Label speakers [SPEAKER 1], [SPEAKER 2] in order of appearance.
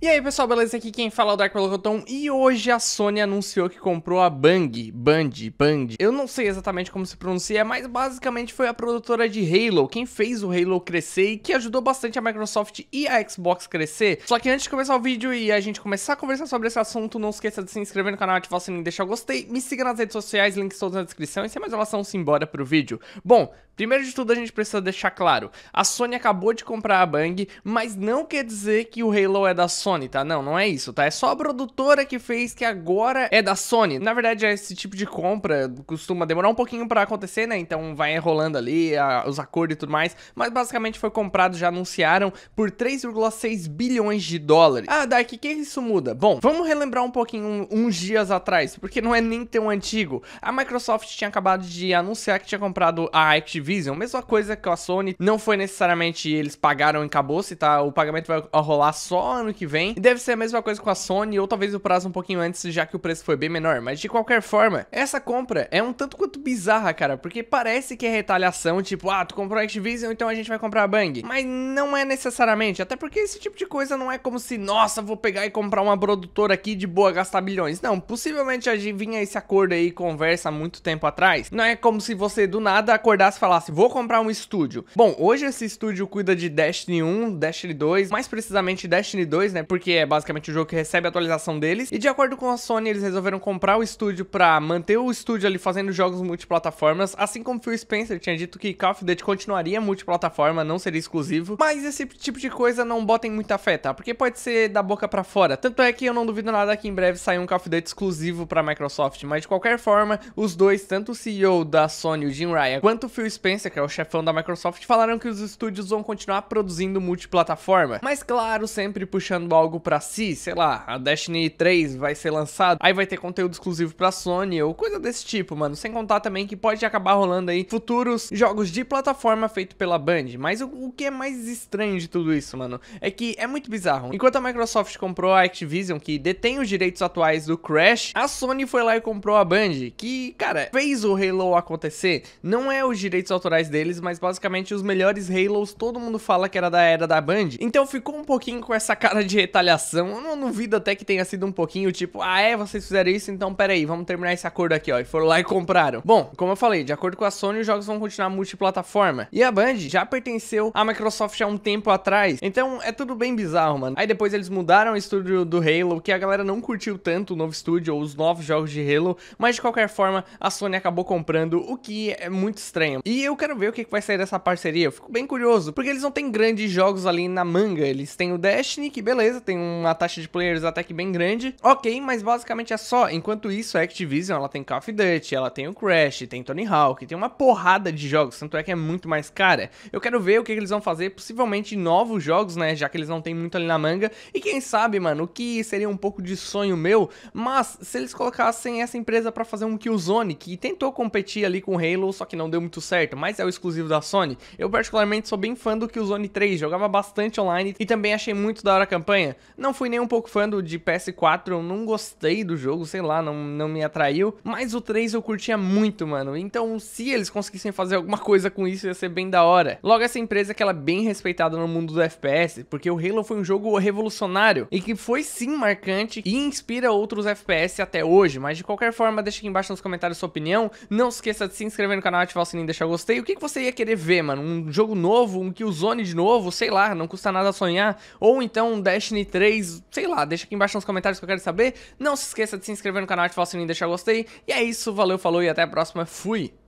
[SPEAKER 1] E aí pessoal, beleza? Aqui quem fala é o Dark Melocoton e hoje a Sony anunciou que comprou a Bang, Band, Band. Eu não sei exatamente como se pronuncia, mas basicamente foi a produtora de Halo, quem fez o Halo crescer e que ajudou bastante a Microsoft e a Xbox crescer. Só que antes de começar o vídeo e a gente começar a conversar sobre esse assunto, não esqueça de se inscrever no canal, ativar o sininho e deixar o gostei. Me siga nas redes sociais, links todos na descrição e sem mais relação, simbora pro vídeo. Bom, primeiro de tudo a gente precisa deixar claro, a Sony acabou de comprar a Bang, mas não quer dizer que o Halo é da Sony Sony, tá? Não, não é isso, tá? É só a produtora que fez que agora é da Sony. Na verdade, esse tipo de compra costuma demorar um pouquinho para acontecer, né? Então vai enrolando ali a, os acordos e tudo mais. Mas basicamente foi comprado, já anunciaram, por 3,6 bilhões de dólares. Ah, Dark, o que isso muda? Bom, vamos relembrar um pouquinho uns dias atrás, porque não é nem tão antigo. A Microsoft tinha acabado de anunciar que tinha comprado a Activision, mesma coisa que a Sony. Não foi necessariamente eles pagaram e acabou-se, tá? O pagamento vai rolar só ano que vem vem. E deve ser a mesma coisa com a Sony, ou talvez o prazo um pouquinho antes, já que o preço foi bem menor. Mas de qualquer forma, essa compra é um tanto quanto bizarra, cara, porque parece que é retaliação, tipo, ah, tu comprou a Activision, então a gente vai comprar a Bang. Mas não é necessariamente, até porque esse tipo de coisa não é como se, nossa, vou pegar e comprar uma produtora aqui de boa, gastar bilhões. Não, possivelmente a gente vinha esse acordo aí, conversa há muito tempo atrás. Não é como se você do nada acordasse e falasse, vou comprar um estúdio. Bom, hoje esse estúdio cuida de Destiny 1, Destiny 2, mais precisamente Destiny 2, né? porque é basicamente o jogo que recebe a atualização deles. E de acordo com a Sony, eles resolveram comprar o estúdio para manter o estúdio ali fazendo jogos multiplataformas, assim como Phil Spencer tinha dito que Call of Duty continuaria multiplataforma, não seria exclusivo. Mas esse tipo de coisa não botem muita fé, tá? Porque pode ser da boca para fora. Tanto é que eu não duvido nada que em breve saia um Call of Duty exclusivo para Microsoft, mas de qualquer forma, os dois, tanto o CEO da Sony, o Jim Ryan, quanto o Phil Spencer, que é o chefão da Microsoft, falaram que os estúdios vão continuar produzindo multiplataforma. Mas claro, sempre puxando algo para si, sei lá, a Destiny 3 vai ser lançado, aí vai ter conteúdo exclusivo pra Sony ou coisa desse tipo, mano. Sem contar também que pode acabar rolando aí futuros jogos de plataforma feito pela Band. Mas o, o que é mais estranho de tudo isso, mano, é que é muito bizarro. Enquanto a Microsoft comprou a Activision, que detém os direitos atuais do Crash, a Sony foi lá e comprou a Band, que, cara, fez o Halo acontecer. Não é os direitos autorais deles, mas basicamente os melhores Halos todo mundo fala que era da era da Band. Então ficou um pouquinho com essa cara de retaliação. não duvido até que tenha sido um pouquinho tipo, ah, é, vocês fizeram isso, então peraí, vamos terminar esse acordo aqui, ó. E foram lá e compraram. Bom, como eu falei, de acordo com a Sony, os jogos vão continuar multiplataforma. E a Band já pertenceu à Microsoft há um tempo atrás. Então é tudo bem bizarro, mano. Aí depois eles mudaram o estúdio do Halo, que a galera não curtiu tanto o novo estúdio ou os novos jogos de Halo. Mas de qualquer forma, a Sony acabou comprando, o que é muito estranho. E eu quero ver o que vai sair dessa parceria. Eu fico bem curioso, porque eles não têm grandes jogos ali na manga. Eles têm o Destiny, que beleza beleza, tem uma taxa de players até que bem grande. Ok, mas basicamente é só. Enquanto isso, a Activision, ela tem Call of Duty, ela tem o Crash, tem Tony Hawk, tem uma porrada de jogos, tanto é que é muito mais cara. Eu quero ver o que eles vão fazer, possivelmente novos jogos, né, já que eles não têm muito ali na manga. E quem sabe, mano, o que seria um pouco de sonho meu, mas se eles colocassem essa empresa para fazer um Killzone, que tentou competir ali com o Halo, só que não deu muito certo, mas é o exclusivo da Sony. Eu particularmente sou bem fã do Killzone 3, jogava bastante online e também achei muito da hora a campanha. Não fui nem um pouco fã do de PS4, eu não gostei do jogo, sei lá, não, não me atraiu. Mas o 3 eu curtia muito, mano. Então, se eles conseguissem fazer alguma coisa com isso, ia ser bem da hora. Logo, essa empresa que ela é bem respeitada no mundo do FPS, porque o Halo foi um jogo revolucionário e que foi sim marcante e inspira outros FPS até hoje. Mas de qualquer forma, deixa aqui embaixo nos comentários sua opinião. Não se esqueça de se inscrever no canal, ativar o sininho e deixar o gostei. O que, que você ia querer ver, mano? Um jogo novo, um Killzone de novo, sei lá, não custa nada sonhar. Ou então um Dash Destiny 3, sei lá, deixa aqui embaixo nos comentários que eu quero saber. Não se esqueça de se inscrever no canal, ativar o sininho e deixar o gostei. E é isso, valeu, falou e até a próxima. Fui!